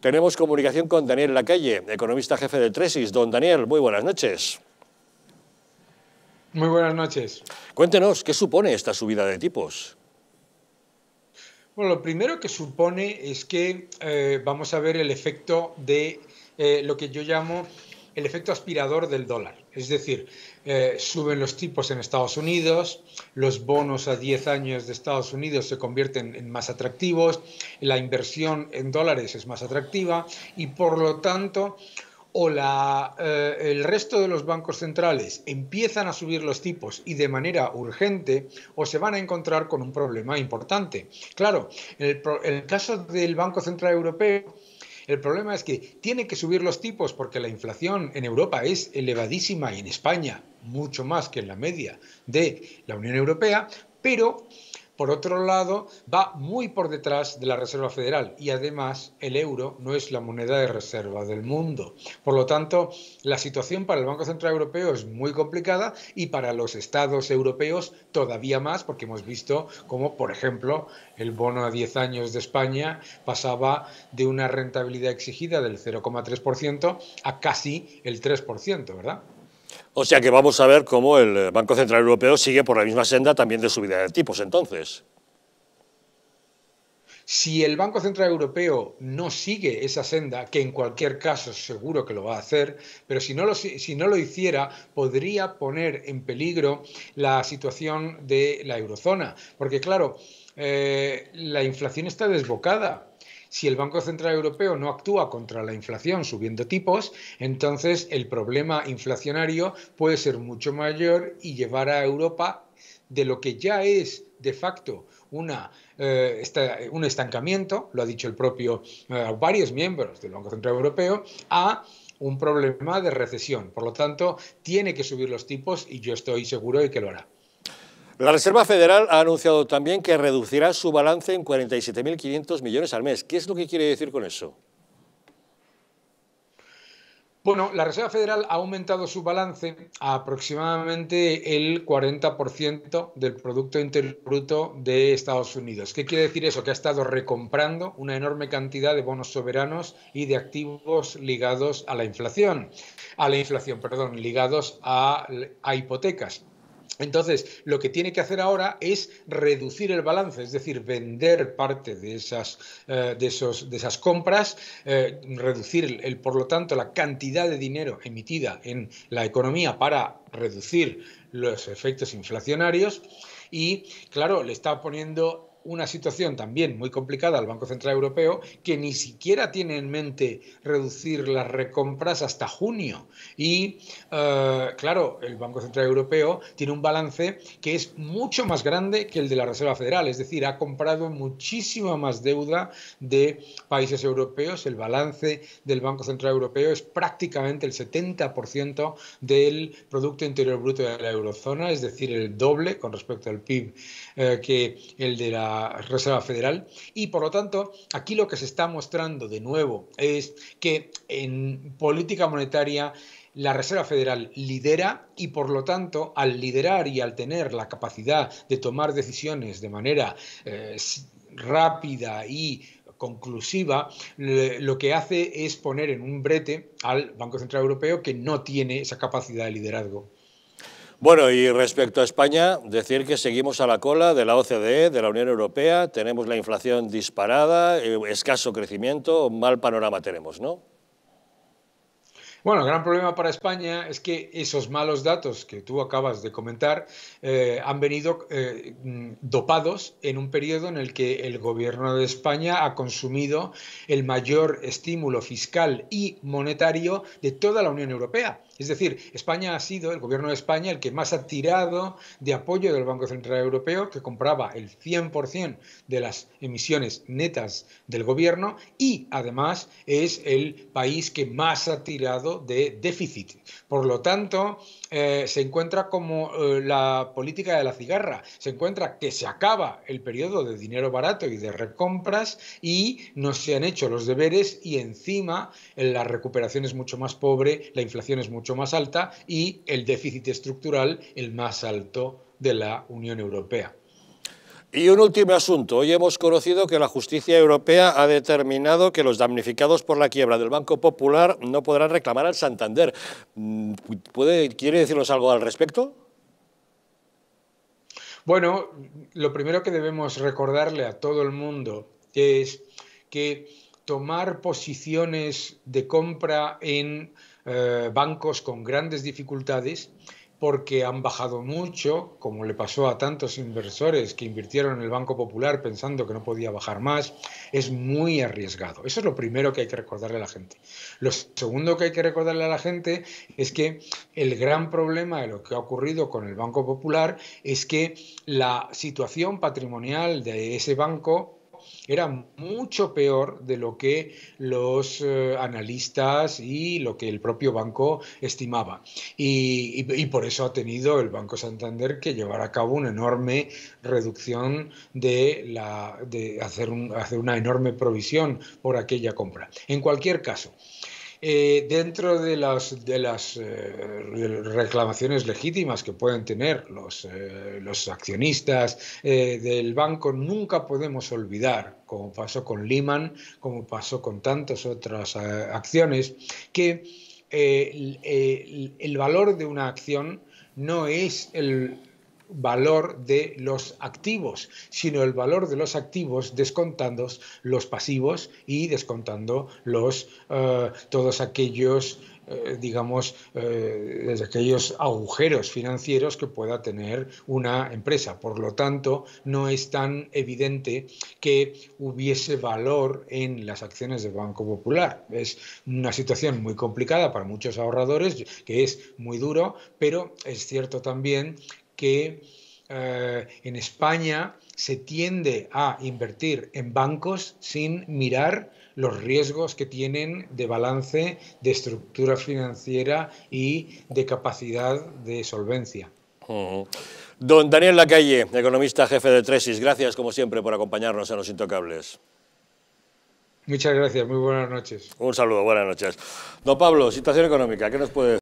Tenemos comunicación con Daniel Lacalle, economista jefe de Tresis. Don Daniel, muy buenas noches. Muy buenas noches. Cuéntenos, ¿qué supone esta subida de tipos? Bueno, lo primero que supone es que eh, vamos a ver el efecto de eh, lo que yo llamo el efecto aspirador del dólar. Es decir, eh, suben los tipos en Estados Unidos, los bonos a 10 años de Estados Unidos se convierten en más atractivos, la inversión en dólares es más atractiva y por lo tanto o la, eh, el resto de los bancos centrales empiezan a subir los tipos y de manera urgente, o se van a encontrar con un problema importante. Claro, en el caso del Banco Central Europeo, el problema es que tiene que subir los tipos porque la inflación en Europa es elevadísima y en España mucho más que en la media de la Unión Europea, pero por otro lado, va muy por detrás de la Reserva Federal y además el euro no es la moneda de reserva del mundo. Por lo tanto, la situación para el Banco Central Europeo es muy complicada y para los estados europeos todavía más, porque hemos visto cómo, por ejemplo, el bono a 10 años de España pasaba de una rentabilidad exigida del 0,3% a casi el 3%, ¿verdad? O sea que vamos a ver cómo el eh, Banco Central Europeo sigue por la misma senda también de subida de tipos entonces. Si el Banco Central Europeo no sigue esa senda, que en cualquier caso seguro que lo va a hacer, pero si no lo, si no lo hiciera, podría poner en peligro la situación de la eurozona. Porque claro, eh, la inflación está desbocada si el Banco Central Europeo no actúa contra la inflación subiendo tipos, entonces el problema inflacionario puede ser mucho mayor y llevar a Europa de lo que ya es de facto una, eh, un estancamiento, lo ha dicho el propio eh, varios miembros del Banco Central Europeo, a un problema de recesión. Por lo tanto, tiene que subir los tipos y yo estoy seguro de que lo hará. La Reserva Federal ha anunciado también que reducirá su balance en 47.500 millones al mes. ¿Qué es lo que quiere decir con eso? Bueno, la Reserva Federal ha aumentado su balance a aproximadamente el 40% del Producto Interior Bruto de Estados Unidos. ¿Qué quiere decir eso? Que ha estado recomprando una enorme cantidad de bonos soberanos y de activos ligados a la inflación, a la inflación, perdón, ligados a hipotecas. Entonces, lo que tiene que hacer ahora es reducir el balance, es decir, vender parte de esas, eh, de esos, de esas compras, eh, reducir, el, por lo tanto, la cantidad de dinero emitida en la economía para reducir los efectos inflacionarios. Y, claro, le está poniendo una situación también muy complicada al Banco Central Europeo, que ni siquiera tiene en mente reducir las recompras hasta junio. Y eh, claro, el Banco Central Europeo tiene un balance que es mucho más grande que el de la Reserva Federal, es decir, ha comprado muchísima más deuda de países europeos. El balance del Banco Central Europeo es prácticamente el 70% del Producto Interior Bruto de la Eurozona, es decir, el doble con respecto al PIB eh, que el de la Reserva Federal. Y por lo tanto, aquí lo que se está mostrando de nuevo es que en política monetaria la Reserva Federal lidera y por lo tanto al liderar y al tener la capacidad de tomar decisiones de manera eh, rápida y conclusiva, lo que hace es poner en un brete al Banco Central Europeo que no tiene esa capacidad de liderazgo. Bueno, y respecto a España, decir que seguimos a la cola de la OCDE, de la Unión Europea, tenemos la inflación disparada, eh, escaso crecimiento, mal panorama tenemos, ¿no? Bueno, el gran problema para España es que esos malos datos que tú acabas de comentar eh, han venido eh, dopados en un periodo en el que el gobierno de España ha consumido el mayor estímulo fiscal y monetario de toda la Unión Europea. Es decir, España ha sido, el gobierno de España, el que más ha tirado de apoyo del Banco Central Europeo, que compraba el 100% de las emisiones netas del gobierno y además es el país que más ha tirado de déficit. Por lo tanto, eh, se encuentra como eh, la política de la cigarra, se encuentra que se acaba el periodo de dinero barato y de recompras y no se han hecho los deberes y encima la recuperación es mucho más pobre, la inflación es mucho más alta y el déficit estructural el más alto de la Unión Europea. Y un último asunto. Hoy hemos conocido que la justicia europea ha determinado que los damnificados por la quiebra del Banco Popular no podrán reclamar al Santander. Mm, ¿Quiere decirnos algo al respecto? Bueno, lo primero que debemos recordarle a todo el mundo es que tomar posiciones de compra en eh, bancos con grandes dificultades porque han bajado mucho, como le pasó a tantos inversores que invirtieron en el Banco Popular pensando que no podía bajar más, es muy arriesgado. Eso es lo primero que hay que recordarle a la gente. Lo segundo que hay que recordarle a la gente es que el gran problema de lo que ha ocurrido con el Banco Popular es que la situación patrimonial de ese banco era mucho peor de lo que los eh, analistas y lo que el propio banco estimaba. Y, por eso ha tenido el Banco Santander que llevar a cabo una enorme reducción de, la, de hacer una enorme provisión por aquella compra. En cualquier caso, eh, dentro de las, de las eh, reclamaciones legítimas que pueden tener los, eh, accionistas del banco, nunca podemos olvidar, como pasó con Lehman, como pasó con tantas otras acciones, que el valor de una acción no es el, valor de los activos, sino el valor de los activos descontando los pasivos y descontando los, eh, todos aquellos eh, digamos, eh, aquellos agujeros financieros que pueda tener una empresa. Por lo tanto, no es tan evidente que hubiese valor en las acciones del Banco Popular. Es una situación muy complicada para muchos ahorradores, que es muy duro, pero es cierto también que eh, en España se tiende a invertir en bancos sin mirar los riesgos que tienen de balance, de estructura financiera y de capacidad de solvencia. Don Daniel Lacalle, economista jefe de Tresis, gracias como siempre por acompañarnos en Los Intocables. Muchas gracias, muy buenas noches. Un saludo, buenas noches. Don Pablo, situación económica, ¿qué nos puede decir?